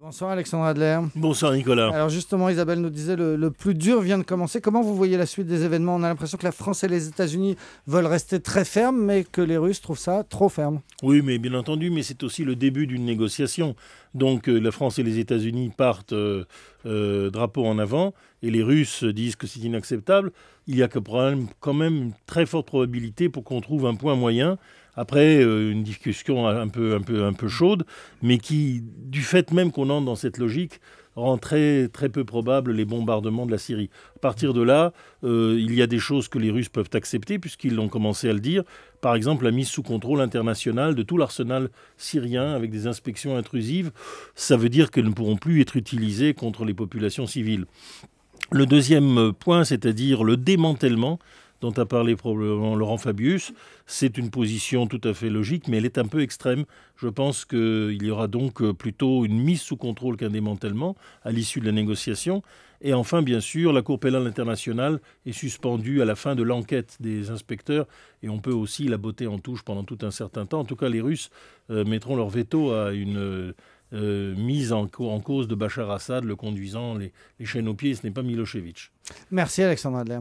Bonsoir Alexandre Adler. Bonsoir Nicolas. Alors justement, Isabelle nous disait le, plus dur vient de commencer. Comment vous voyez la suite des événements On a l'impression que la France et les États-Unis veulent rester très fermes, mais que les Russes trouvent ça trop ferme. Oui, mais bien entendu, mais c'est aussi le début d'une négociation. Donc euh, la France et les États-Unis partent euh, euh, drapeau en avant, et les Russes disent que c'est inacceptable. Il y a quand même une très forte probabilité pour qu'on trouve un point moyen après, euh, une discussion un peu, chaude, mais qui, du fait même qu'on entre dans cette logique, rend très, peu probable les bombardements de la Syrie. À partir de là, euh, il y a des choses que les Russes peuvent accepter, puisqu'ils l'ont commencé à le dire. Par exemple, la mise sous contrôle internationale de tout l'arsenal syrien avec des inspections intrusives, ça veut dire qu'elles ne pourront plus être utilisées contre les populations civiles. Le deuxième point, c'est-à-dire le démantèlement dont a parlé probablement Laurent Fabius. C'est une position tout à fait logique, mais elle est un peu extrême. Je pense qu'il y aura donc euh, plutôt une mise sous contrôle qu'un démantèlement à l'issue de la négociation. Et enfin, bien sûr, la Cour pénale internationale est suspendue à la fin de l'enquête des inspecteurs et on peut aussi la botter en touche pendant tout un certain temps. En tout cas, les Russes euh, mettront leur veto à une... Euh, mise en, cause de Bachar Assad, le conduisant les, les chaînes aux pieds, ce n'est pas Milosevic. Merci Alexandre Adler.